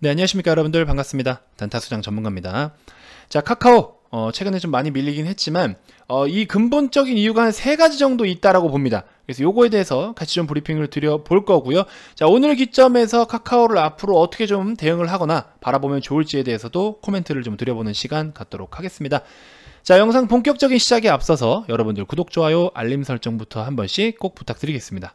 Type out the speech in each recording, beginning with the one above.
네, 안녕하십니까 여러분들 반갑습니다. 단타수장 전문가입니다. 자, 카카오 어, 최근에 좀 많이 밀리긴 했지만 어, 이 근본적인 이유가 한 세 가지 정도 있다라고 봅니다. 그래서 요거에 대해서 같이 좀 브리핑을 드려 볼 거고요. 자, 오늘 기점에서 카카오를 앞으로 어떻게 좀 대응을 하거나 바라보면 좋을지에 대해서도 코멘트를 좀 드려보는 시간 갖도록 하겠습니다. 자, 영상 본격적인 시작에 앞서서 여러분들 구독, 좋아요, 알림 설정부터 한 번씩 꼭 부탁드리겠습니다.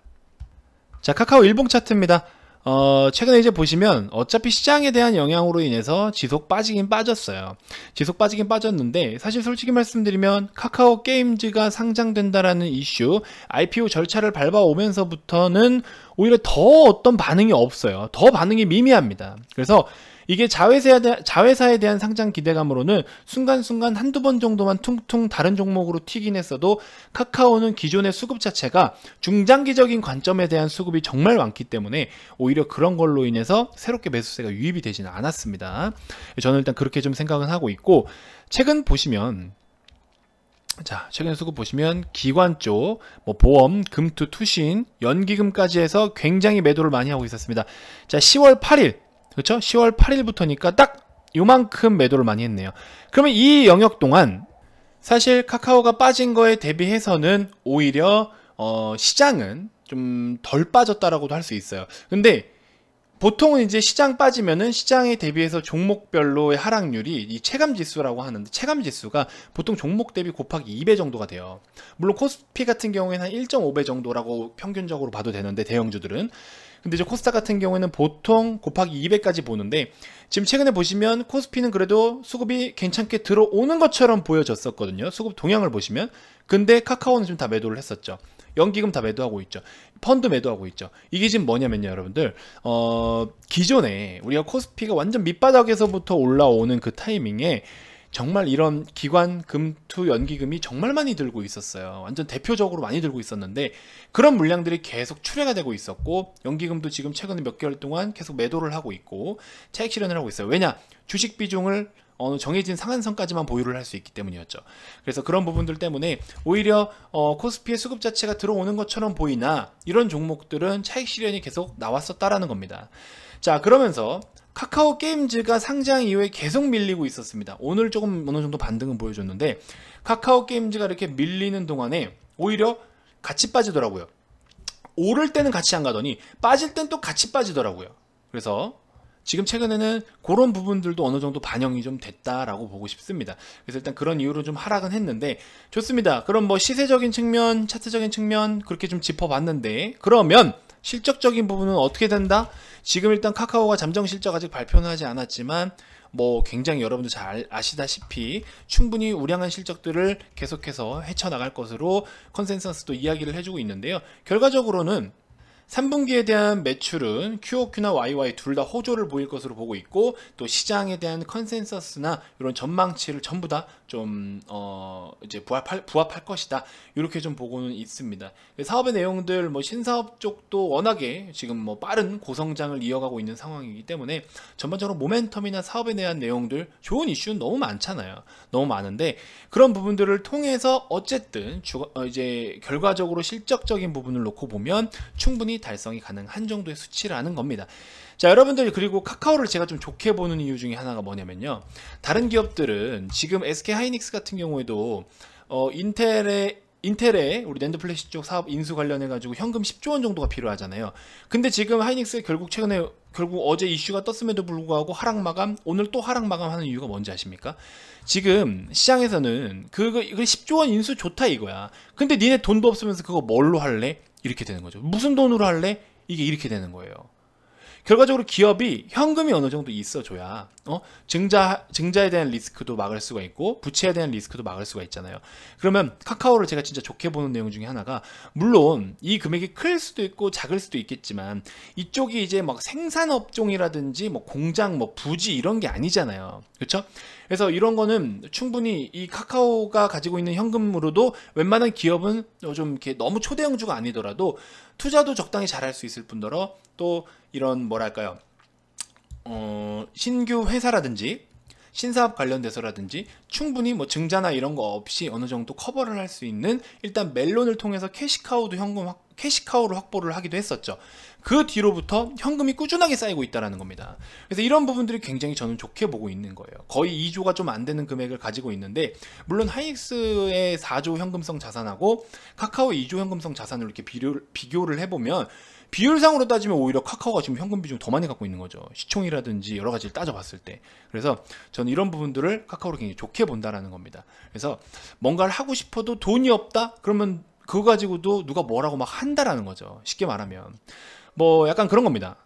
자, 카카오 일봉 차트입니다. 어, 최근에 이제 보시면 어차피 시장에 대한 영향으로 인해서 지속 빠지긴 빠졌어요. 지속 빠지긴 빠졌는데 사실 솔직히 말씀드리면 카카오 게임즈가 상장된다라는 이슈, IPO 절차를 밟아오면서부터는 오히려 더 어떤 반응이 없어요. 더 반응이 미미합니다. 그래서 이게 자회사에, 대한, 자회사에 대한 상장 기대감으로는 순간순간 한두 번 정도만 퉁퉁 다른 종목으로 튀긴 했어도 카카오는 기존의 수급 자체가 중장기적인 관점에 대한 수급이 정말 많기 때문에 오히려 그런 걸로 인해서 새롭게 매수세가 유입이 되지는 않았습니다. 저는 일단 그렇게 좀 생각은 하고 있고 최근 보시면 자, 최근 수급 보시면 기관 쪽, 뭐 보험, 금투, 투신, 연기금까지 해서 굉장히 매도를 많이 하고 있었습니다. 자, 10월 8일 그렇죠? 10월 8일부터니까 딱 요만큼 매도를 많이 했네요. 그러면 이 영역 동안 사실 카카오가 빠진 거에 대비해서는 오히려 어 시장은 좀 덜 빠졌다라고도 할 수 있어요. 근데 보통은 이제 시장 빠지면은 시장에 대비해서 종목별로의 하락률이 이 체감 지수라고 하는데 체감 지수가 보통 종목 대비 곱하기 2배 정도가 돼요. 물론 코스피 같은 경우에는 한 1.5배 정도라고 평균적으로 봐도 되는데 대형주들은 근데 이제 코스닥 같은 경우에는 보통 곱하기 200까지 보는데 지금 최근에 보시면 코스피는 그래도 수급이 괜찮게 들어오는 것처럼 보여졌었거든요. 수급 동향을 보시면. 근데 카카오는 지금 다 매도를 했었죠. 연기금 다 매도하고 있죠. 펀드 매도하고 있죠. 이게 지금 뭐냐면요, 여러분들. 어, 기존에 우리가 코스피가 완전 밑바닥에서부터 올라오는 그 타이밍에 정말 이런 기관 금투 연기금이 정말 많이 들고 있었어요. 완전 대표적으로 많이 들고 있었는데 그런 물량들이 계속 출회가 되고 있었고 연기금도 지금 최근 에몇 개월 동안 계속 매도를 하고 있고 차익 실현을 하고 있어요. 왜냐? 주식 비중을 어느 정해진 상한선까지만 보유를 할 수 있기 때문이었죠. 그래서 그런 부분들 때문에 오히려 어, 코스피의 수급 자체가 들어오는 것처럼 보이나 이런 종목들은 차익 실현이 계속 나왔었다라는 겁니다. 자 그러면서 카카오 게임즈가 상장 이후에 계속 밀리고 있었습니다 오늘 조금 어느 정도 반등은 보여줬는데 카카오 게임즈가 이렇게 밀리는 동안에 오히려 같이 빠지더라고요 오를 때는 같이 안 가더니 빠질 땐 또 같이 빠지더라고요 그래서 지금 최근에는 그런 부분들도 어느 정도 반영이 좀 됐다라고 보고 싶습니다. 그래서 일단 그런 이유로 좀 하락은 했는데 좋습니다. 그럼 뭐 시세적인 측면, 차트적인 측면 그렇게 좀 짚어봤는데 그러면 실적적인 부분은 어떻게 된다? 지금 일단 카카오가 잠정 실적 아직 발표는 하지 않았지만 뭐 굉장히 여러분도 잘 아시다시피 충분히 우량한 실적들을 계속해서 헤쳐나갈 것으로 컨센서스도 이야기를 해주고 있는데요. 결과적으로는 3분기에 대한 매출은 QOQ나 YY 둘 다 호조를 보일 것으로 보고 있고 또 시장에 대한 컨센서스나 이런 전망치를 전부 다좀어 이제 부합할, 부합할 것이다 이렇게 좀 보고는 있습니다. 사업의 내용들 뭐 신사업 쪽도 워낙에 지금 뭐 빠른 고성장을 이어가고 있는 상황이기 때문에 전반적으로 모멘텀이나 사업에 대한 내용들 좋은 이슈는 너무 많잖아요. 너무 많은데 그런 부분들을 통해서 어쨌든 주, 어 이제 결과적으로 실적적인 부분을 놓고 보면 충분히 충분히 달성이 가능한 정도의 수치라는 겁니다. 자, 여러분들 그리고 카카오를 제가 좀 좋게 보는 이유 중에 하나가 뭐냐면요. 다른 기업들은 지금 SK 하이닉스 같은 경우에도 어, 인텔의 인텔의 우리 랜드 플래시 쪽 사업 인수 관련해 가지고 현금 10조 원 정도가 필요하잖아요. 근데 지금 하이닉스 결국 최근에 결국 어제 이슈가 떴음에도 불구하고 하락 마감 오늘 또 하락 마감하는 이유가 뭔지 아십니까? 지금 시장에서는 그거 10조 원 인수 좋다 이거야. 근데 니네 돈도 없으면서 그거 뭘로 할래? 이렇게 되는 거죠. 무슨 돈으로 할래? 이게 이렇게 되는 거예요. 결과적으로 기업이 현금이 어느 정도 있어줘야 어? 증자, 증자에 대한 리스크도 막을 수가 있고 부채에 대한 리스크도 막을 수가 있잖아요. 그러면 카카오를 제가 진짜 좋게 보는 내용 중에 하나가 물론 이 금액이 클 수도 있고 작을 수도 있겠지만 이쪽이 이제 막 생산업종이라든지 뭐 공장 뭐 부지 이런 게 아니잖아요. 그렇죠? 그래서 이런 거는 충분히 이 카카오가 가지고 있는 현금으로도 웬만한 기업은 좀 이렇게 너무 초대형주가 아니더라도 투자도 적당히 잘할 수 있을 뿐더러 또 이런 뭐랄까요 어, 신규 회사라든지 신사업 관련돼서라든지 충분히 뭐 증자나 이런 거 없이 어느 정도 커버를 할 수 있는 일단 멜론을 통해서 캐시카우도 현금 확, 캐시카우로 확보를 하기도 했었죠. 그 뒤로부터 현금이 꾸준하게 쌓이고 있다는 겁니다. 그래서 이런 부분들이 굉장히 저는 좋게 보고 있는 거예요. 거의 2조가 좀 안 되는 금액을 가지고 있는데 물론 하이닉스의 4조 현금성 자산하고 카카오 2조 현금성 자산을 이렇게 비교를 해보면 비율상으로 따지면 오히려 카카오가 지금 현금 비중 더 많이 갖고 있는 거죠. 시총이라든지 여러 가지를 따져봤을 때. 그래서 저는 이런 부분들을 카카오를 굉장히 좋게 본다라는 겁니다. 그래서 뭔가를 하고 싶어도 돈이 없다? 그러면 그거 가지고도 누가 뭐라고 막 한다라는 거죠. 쉽게 말하면. 뭐 약간 그런 겁니다.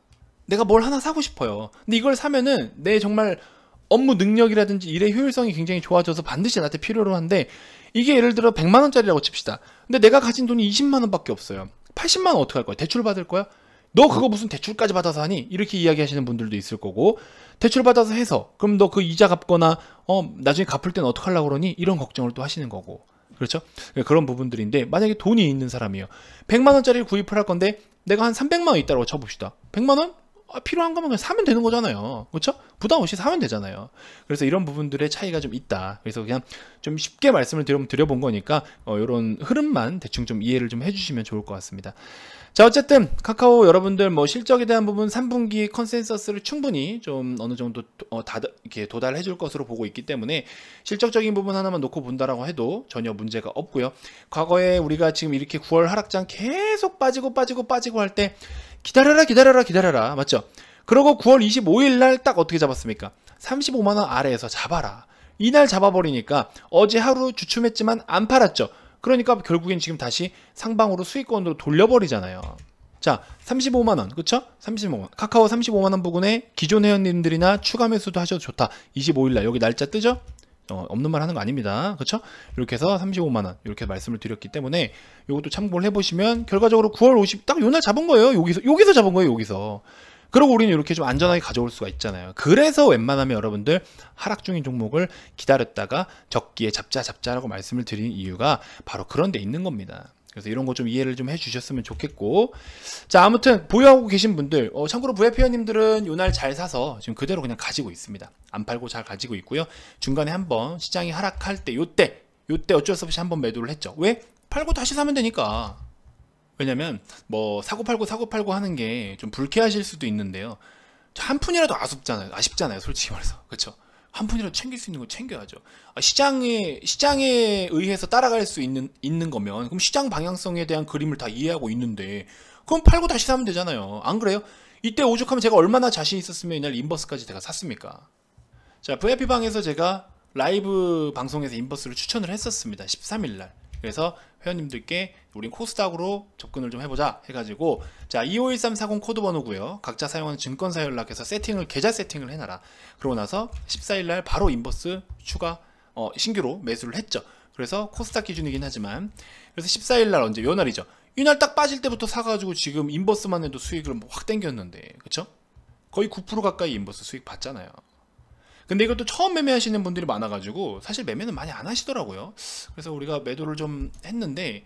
내가 뭘 하나 사고 싶어요. 근데 이걸 사면은 내 정말 업무 능력이라든지 일의 효율성이 굉장히 좋아져서 반드시 나한테 필요로 한데 이게 예를 들어 100만원짜리라고 칩시다. 근데 내가 가진 돈이 20만원밖에 없어요. 80만 원 어떻게 할 거야? 대출 받을 거야? 너 그거 무슨 대출까지 받아서 하니? 이렇게 이야기하시는 분들도 있을 거고 대출 받아서 해서 그럼 너 그 이자 갚거나 어 나중에 갚을 땐 어떻게 하려고 그러니? 이런 걱정을 또 하시는 거고 그렇죠? 네, 그런 부분들인데 만약에 돈이 있는 사람이에요. 100만 원짜리를 구입을 할 건데 내가 한 300만 원 있다고 쳐봅시다. 100만 원? 아, 필요한 거면 그냥 사면 되는 거잖아요. 그렇죠? 부담 없이 사면 되잖아요. 그래서 이런 부분들의 차이가 좀 있다. 그래서 그냥 좀 쉽게 말씀을 드려, 본 거니까 어, 이런 흐름만 대충 좀 이해를 좀 해주시면 좋을 것 같습니다. 자 어쨌든 카카오 여러분들 뭐 실적에 대한 부분 3분기 컨센서스를 충분히 좀 어느 정도 어, 다, 이렇게 도달해 줄 것으로 보고 있기 때문에 실적적인 부분 하나만 놓고 본다라고 해도 전혀 문제가 없고요. 과거에 우리가 지금 이렇게 9월 하락장 계속 빠지고 빠지고 빠지고 할 때 기다려라 기다려라 기다려라 맞죠? 그러고 9월 25일 날 딱 어떻게 잡았습니까? 35만 원 아래에서 잡아라. 이날 잡아버리니까 어제 하루 주춤했지만 안 팔았죠. 그러니까 결국엔 지금 다시 상방으로 수익권으로 돌려버리잖아요. 자, 35만 원. 그쵸 35만 원. 카카오 35만 원 부근에 기존 회원님들이나 추가 매수도 하셔도 좋다. 25일 날 여기 날짜 뜨죠? 어, 없는 말 하는 거 아닙니다. 그렇죠? 이렇게 해서 35만 원 이렇게 말씀을 드렸기 때문에 이것도 참고를 해 보시면 결과적으로 9월 50 딱 요 날 잡은 거예요. 여기서 여기서 잡은 거예요. 여기서. 그리고 우리는 이렇게 좀 안전하게 가져올 수가 있잖아요. 그래서 웬만하면 여러분들 하락 중인 종목을 기다렸다가 적기에 잡자 잡자라고 말씀을 드린 이유가 바로 그런 데 있는 겁니다. 그래서 이런 거 좀 이해를 좀 해주셨으면 좋겠고 자 아무튼 보유하고 계신 분들 어, 참고로 VIP원님들은 요 날 잘 사서 지금 그대로 그냥 가지고 있습니다 안 팔고 잘 가지고 있고요 중간에 한번 시장이 하락할 때 요때 요때 어쩔 수 없이 한번 매도를 했죠 왜? 팔고 다시 사면 되니까 왜냐면 뭐 사고팔고 사고팔고 하는 게 좀 불쾌하실 수도 있는데요. 한 푼이라도 아쉽잖아요. 아쉽잖아요. 솔직히 말해서. 그렇죠? 한 푼이라도 챙길 수 있는 거 챙겨야죠. 아, 시장에 시장에 의해서 따라갈 수 있는 있는 거면 그럼 시장 방향성에 대한 그림을 다 이해하고 있는데 그럼 팔고 다시 사면 되잖아요. 안 그래요? 이때 오죽하면 제가 얼마나 자신 있었으면 이날 인버스까지 제가 샀습니까? 자, VIP 방에서 제가 라이브 방송에서 인버스를 추천을 했었습니다. 13일 날. 그래서 회원님들께 우린 코스닥으로 접근을 좀 해보자 해가지고 자 251340 코드 번호고요 각자 사용하는 증권사 연락해서 세팅을 계좌 세팅을 해놔라 그러고 나서 14일날 바로 인버스 추가 어, 신규로 매수를 했죠 그래서 코스닥 기준이긴 하지만 그래서 14일날 언제 요 날이죠 이날 딱 빠질 때부터 사가지고 지금 인버스만 해도 수익을 뭐 확 땡겼는데 그쵸? 거의 9% 가까이 인버스 수익 받잖아요 근데 이것도 처음 매매하시는 분들이 많아가지고 사실 매매는 많이 안 하시더라고요. 그래서 우리가 매도를 좀 했는데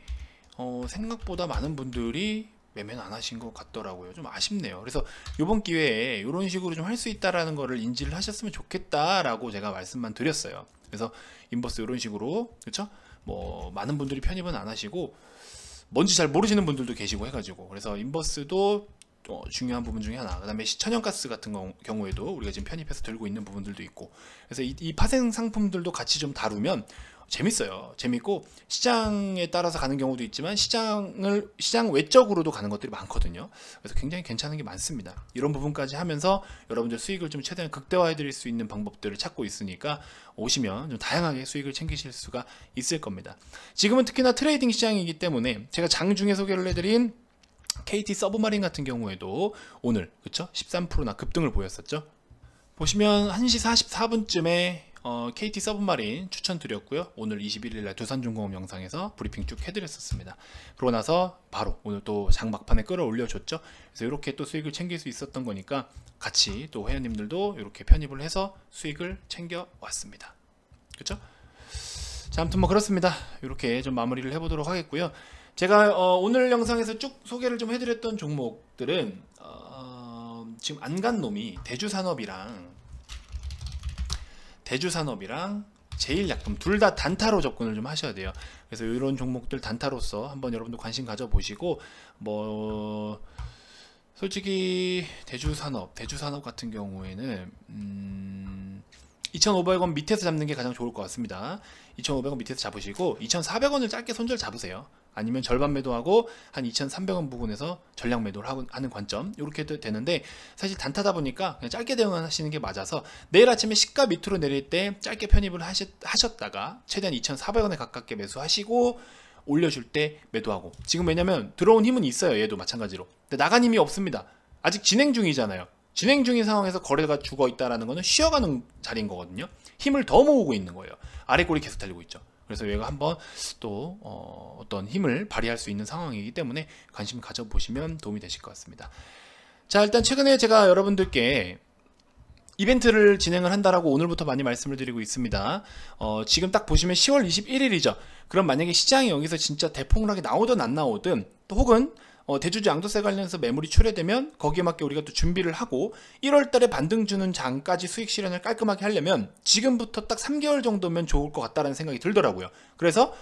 어, 생각보다 많은 분들이 매매는 안 하신 것 같더라고요. 좀 아쉽네요. 그래서 이번 기회에 이런 식으로 좀 할 수 있다라는 거를 인지를 하셨으면 좋겠다라고 제가 말씀만 드렸어요. 그래서 인버스 이런 식으로 그렇죠? 뭐 많은 분들이 편입은 안 하시고 뭔지 잘 모르시는 분들도 계시고 해가지고 그래서 인버스도 어, 중요한 부분 중에 하나. 그다음에 천연가스 같은 거, 경우에도 우리가 지금 편입해서 들고 있는 부분들도 있고. 그래서 이, 이, 파생 상품들도 같이 좀 다루면 재밌어요. 재밌고 시장에 따라서 가는 경우도 있지만 시장을 시장 외적으로도 가는 것들이 많거든요. 그래서 굉장히 괜찮은 게 많습니다. 이런 부분까지 하면서 여러분들 수익을 좀 최대한 극대화해 드릴 수 있는 방법들을 찾고 있으니까 오시면 좀 다양하게 수익을 챙기실 수가 있을 겁니다. 지금은 특히나 트레이딩 시장이기 때문에 제가 장 중에 소개를 해드린 KT 서브마린 같은 경우에도 오늘 그쵸 13%나 급등을 보였었죠. 보시면 1시 44분쯤에 어, KT 서브마린 추천드렸고요. 오늘 21일날 두산중공업 영상에서 브리핑 쭉 해드렸었습니다. 그러고 나서 바로 오늘 또 장막판에 끌어올려줬죠. 그래서 이렇게 또 수익을 챙길 수 있었던 거니까 같이 또 회원님들도 이렇게 편입을 해서 수익을 챙겨왔습니다. 그쵸? 자, 아무튼 뭐 그렇습니다. 이렇게 좀 마무리를 해보도록 하겠고요. 제가 어, 오늘 영상에서 쭉 소개를 좀 해드렸던 종목들은 어, 지금 안 간 놈이 대주산업이랑 대주산업이랑 제일약품 둘다 단타로 접근을 좀 하셔야 돼요. 그래서 이런 종목들 단타로서 한번 여러분도 관심 가져보시고 뭐 솔직히 대주산업 대주산업 같은 경우에는 음 2,500원 밑에서 잡는 게 가장 좋을 것 같습니다. 2,500원 밑에서 잡으시고 2,400원을 짧게 손절 잡으세요. 아니면 절반 매도하고 한 2,300원 부근에서 전량 매도를 하는 관점 이렇게 도 되는데 사실 단타다 보니까 그냥 짧게 대응하시는 게 맞아서 내일 아침에 시가 밑으로 내릴 때 짧게 편입을 하셨, 다가 최대한 2,400원에 가깝게 매수하시고 올려줄 때 매도하고 지금 왜냐면 들어온 힘은 있어요 얘도 마찬가지로 근데 나간 힘이 없습니다 아직 진행 중이잖아요 진행 중인 상황에서 거래가 죽어 있다라는 거는 쉬어가는 자리인 거거든요 힘을 더 모으고 있는 거예요 아래 꼬리 계속 달리고 있죠 그래서 얘가 한번 또 어, 떤 힘을 발휘할 수 있는 상황이기 때문에 관심 가져보시면 도움이 되실 것 같습니다. 자 일단 최근에 제가 여러분들께 이벤트를 진행을 한다라고 오늘부터 많이 말씀을 드리고 있습니다. 어, 지금 딱 보시면 10월 21일이죠. 그럼 만약에 시장이 여기서 진짜 대폭락이 나오든 안 나오든 또 혹은 어, 대주주 양도세 관련해서 매물이 출회되면 거기에 맞게 우리가 또 준비를 하고 1월 달에 반등 주는 장까지 수익 실현을 깔끔하게 하려면 지금부터 딱 3개월 정도면 좋을 것 같다라는 생각이 들더라고요. 그래서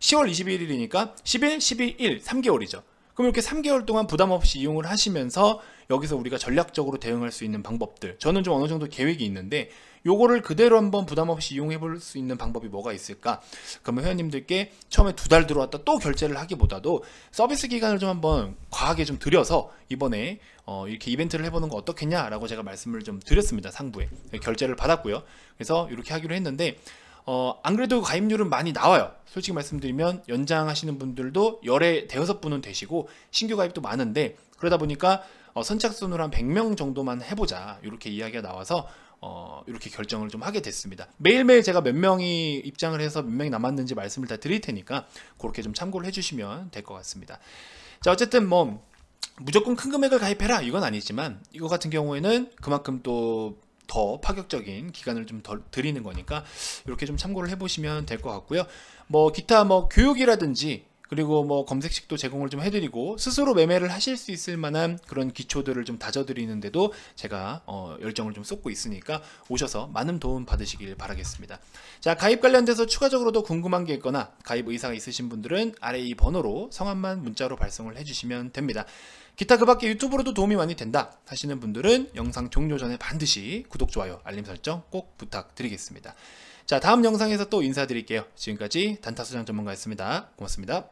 10월 21일이니까 10일, 12일, 1, 3개월이죠. 그럼 이렇게 3개월 동안 부담 없이 이용을 하시면서 여기서 우리가 전략적으로 대응할 수 있는 방법들 저는 좀 어느 정도 계획이 있는데 요거를 그대로 한번 부담 없이 이용해 볼 수 있는 방법이 뭐가 있을까? 그러면 회원님들께 처음에 두 달 들어왔다 또 결제를 하기보다도 서비스 기간을 좀 한번 과하게 좀 들여서 이번에 어, 이렇게 이벤트를 해보는 거 어떻겠냐라고 제가 말씀을 좀 드렸습니다. 상부에 네, 결제를 받았고요. 그래서 이렇게 하기로 했는데 어, 안 그래도 가입률은 많이 나와요. 솔직히 말씀드리면 연장하시는 분들도 열에 대여섯 분은 되시고 신규 가입도 많은데 그러다 보니까 어, 선착순으로 한 100명 정도만 해보자 이렇게 이야기가 나와서 어, 이렇게 결정을 좀 하게 됐습니다. 매일매일 제가 몇 명이 입장을 해서 몇 명이 남았는지 말씀을 다 드릴 테니까 그렇게 좀 참고를 해주시면 될 것 같습니다. 자, 어쨌든 뭐 무조건 큰 금액을 가입해라 이건 아니지만 이거 같은 경우에는 그만큼 또 더 파격적인 기간을 좀 덜 드리는 거니까 이렇게 좀 참고를 해보시면 될 것 같고요. 뭐 기타 뭐 교육이라든지 그리고 뭐 검색식도 제공을 좀 해드리고 스스로 매매를 하실 수 있을 만한 그런 기초들을 좀 다져드리는데도 제가 어 열정을 좀 쏟고 있으니까 오셔서 많은 도움 받으시길 바라겠습니다. 자 가입 관련돼서 추가적으로도 궁금한 게 있거나 가입 의사가 있으신 분들은 아래 이 번호로 성함만 문자로 발송을 해주시면 됩니다. 기타 그 밖에 유튜브로도 도움이 많이 된다 하시는 분들은 영상 종료 전에 반드시 구독, 좋아요, 알림 설정 꼭 부탁드리겠습니다. 자 다음 영상에서 또 인사드릴게요. 지금까지 단타수장 전문가였습니다. 고맙습니다.